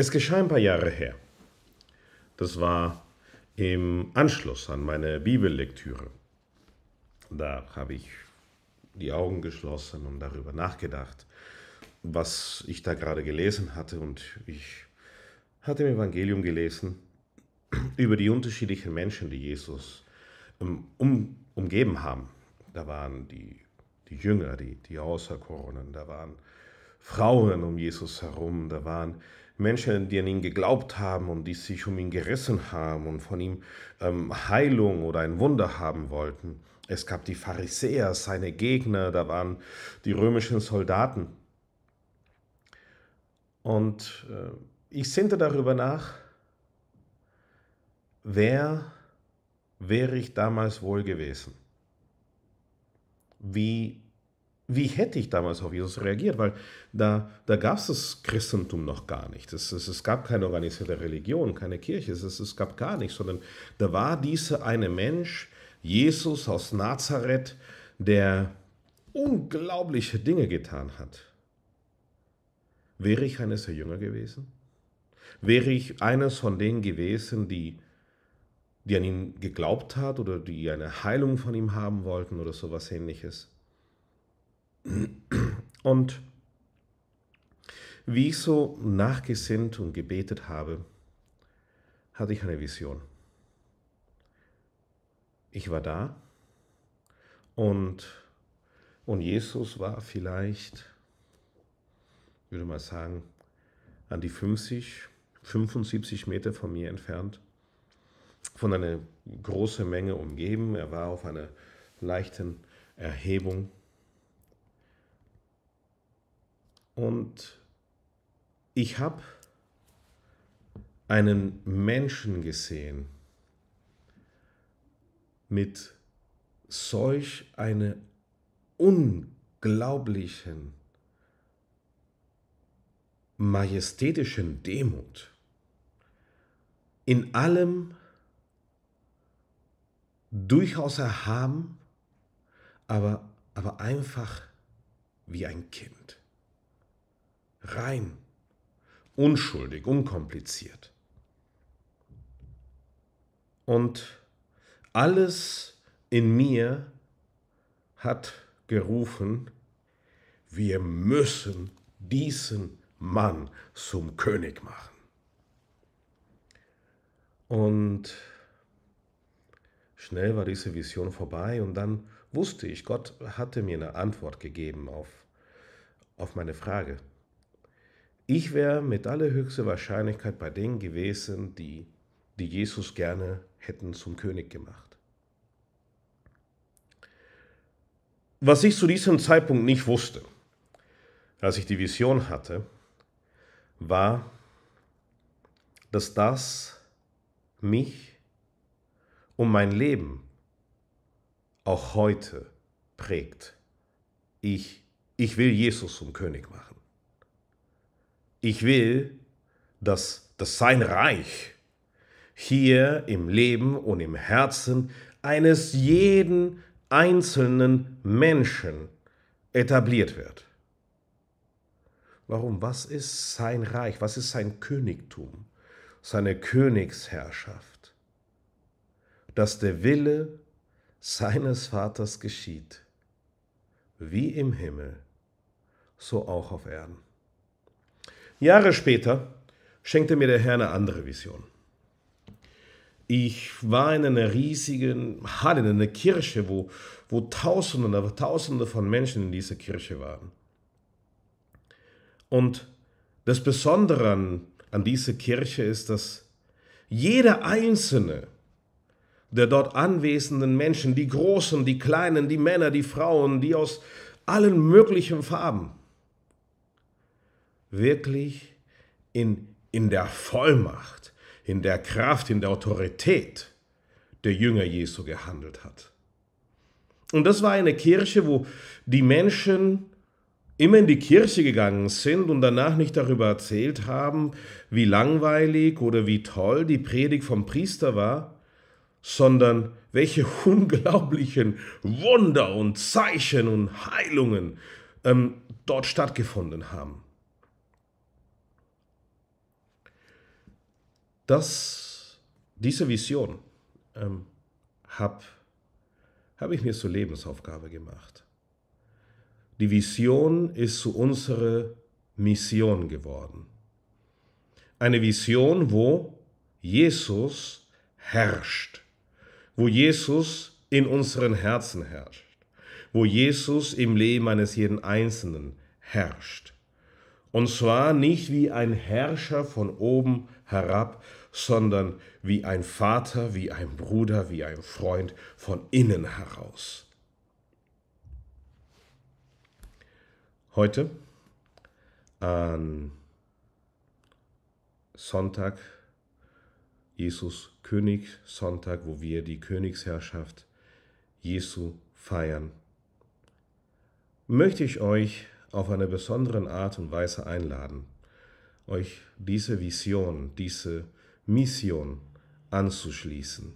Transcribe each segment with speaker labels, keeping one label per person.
Speaker 1: Es geschah ein paar Jahre her. Das war im Anschluss an meine Bibellektüre. Da habe ich die Augen geschlossen und darüber nachgedacht, was ich da gerade gelesen hatte. Und ich hatte im Evangelium gelesen über die unterschiedlichen Menschen, die Jesus ähm, um, umgeben haben. Da waren die, die Jünger, die, die Außerkornen, da waren Frauen um Jesus herum, da waren Menschen, die an ihn geglaubt haben und die sich um ihn gerissen haben und von ihm ähm, Heilung oder ein Wunder haben wollten. Es gab die Pharisäer, seine Gegner, da waren die römischen Soldaten. Und äh, ich sinnte darüber nach, wer wäre ich damals wohl gewesen? Wie wie hätte ich damals auf Jesus reagiert? Weil da, da gab es das Christentum noch gar nicht. Es, es, es gab keine organisierte Religion, keine Kirche, es, es gab gar nichts, sondern da war dieser eine Mensch, Jesus aus Nazareth, der unglaubliche Dinge getan hat. Wäre ich eines der Jünger gewesen? Wäre ich eines von denen gewesen, die, die an ihn geglaubt hat oder die eine Heilung von ihm haben wollten oder sowas ähnliches? Und wie ich so nachgesinnt und gebetet habe, hatte ich eine Vision. Ich war da und, und Jesus war vielleicht, würde mal sagen, an die 50, 75 Meter von mir entfernt, von einer großen Menge umgeben. Er war auf einer leichten Erhebung Und ich habe einen Menschen gesehen mit solch einer unglaublichen, majestätischen Demut. In allem durchaus erhaben, aber, aber einfach wie ein Kind rein, unschuldig, unkompliziert. Und alles in mir hat gerufen, wir müssen diesen Mann zum König machen. Und schnell war diese Vision vorbei und dann wusste ich, Gott hatte mir eine Antwort gegeben auf, auf meine Frage. Ich wäre mit allerhöchster Wahrscheinlichkeit bei denen gewesen, die, die Jesus gerne hätten zum König gemacht. Was ich zu diesem Zeitpunkt nicht wusste, als ich die Vision hatte, war, dass das mich und mein Leben auch heute prägt. Ich, ich will Jesus zum König machen. Ich will, dass, dass sein Reich hier im Leben und im Herzen eines jeden einzelnen Menschen etabliert wird. Warum? Was ist sein Reich? Was ist sein Königtum? Seine Königsherrschaft? Dass der Wille seines Vaters geschieht, wie im Himmel, so auch auf Erden. Jahre später schenkte mir der Herr eine andere Vision. Ich war in einer riesigen Halle, in einer Kirche, wo, wo Tausende, aber Tausende von Menschen in dieser Kirche waren. Und das Besondere an, an dieser Kirche ist, dass jeder einzelne der dort anwesenden Menschen, die Großen, die Kleinen, die Männer, die Frauen, die aus allen möglichen Farben, wirklich in, in der Vollmacht, in der Kraft, in der Autorität der Jünger Jesu gehandelt hat. Und das war eine Kirche, wo die Menschen immer in die Kirche gegangen sind und danach nicht darüber erzählt haben, wie langweilig oder wie toll die Predigt vom Priester war, sondern welche unglaublichen Wunder und Zeichen und Heilungen ähm, dort stattgefunden haben. das, diese Vision ähm, habe hab ich mir zur Lebensaufgabe gemacht. Die Vision ist zu unserer Mission geworden. Eine Vision, wo Jesus herrscht, wo Jesus in unseren Herzen herrscht, wo Jesus im Leben eines jeden Einzelnen herrscht. Und zwar nicht wie ein Herrscher von oben herab, sondern wie ein Vater, wie ein Bruder, wie ein Freund von innen heraus. Heute, an Sonntag, Jesus König, Sonntag, wo wir die Königsherrschaft Jesu feiern, möchte ich euch auf eine besondere Art und Weise einladen, euch diese Vision, diese Mission anzuschließen.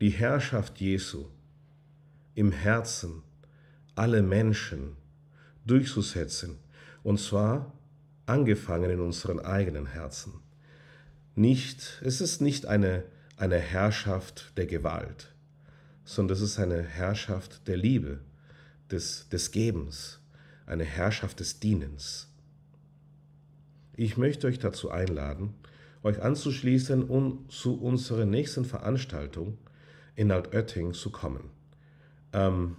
Speaker 1: Die Herrschaft Jesu im Herzen alle Menschen durchzusetzen, und zwar angefangen in unseren eigenen Herzen. Nicht, es ist nicht eine, eine Herrschaft der Gewalt, sondern es ist eine Herrschaft der Liebe, des, des Gebens, eine Herrschaft des Dienens. Ich möchte euch dazu einladen, euch anzuschließen und zu unserer nächsten Veranstaltung in Altötting zu kommen. Ähm,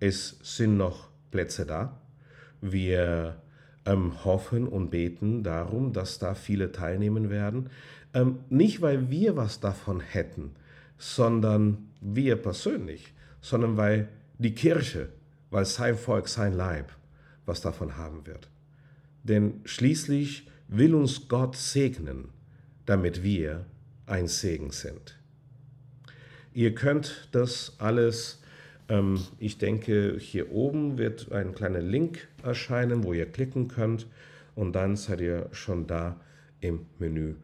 Speaker 1: es sind noch Plätze da. Wir ähm, hoffen und beten darum, dass da viele teilnehmen werden. Ähm, nicht, weil wir was davon hätten, sondern wir persönlich, sondern weil die Kirche, weil sein Volk, sein Leib was davon haben wird. Denn schließlich will uns Gott segnen, damit wir ein Segen sind. Ihr könnt das alles, ähm, ich denke, hier oben wird ein kleiner Link erscheinen, wo ihr klicken könnt und dann seid ihr schon da im Menü,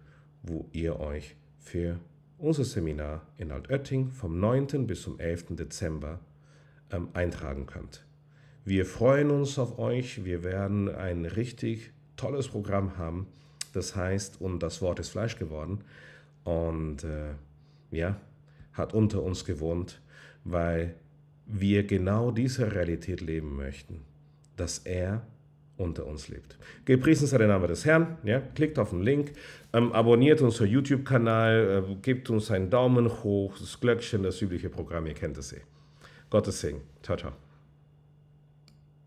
Speaker 1: wo ihr euch für unser Seminar in Altötting vom 9. bis zum 11. Dezember ähm, eintragen könnt. Wir freuen uns auf euch. Wir werden ein richtig tolles Programm haben. Das heißt, und das Wort ist Fleisch geworden. Und äh, ja, hat unter uns gewohnt, weil wir genau diese Realität leben möchten, dass er unter uns lebt. Gepriesen sei der Name des Herrn. Ja? Klickt auf den Link, ähm, abonniert unseren YouTube-Kanal, äh, gebt uns einen Daumen hoch, das Glöckchen, das übliche Programm, ihr kennt es eh. Gottes Segen. Ciao, ciao.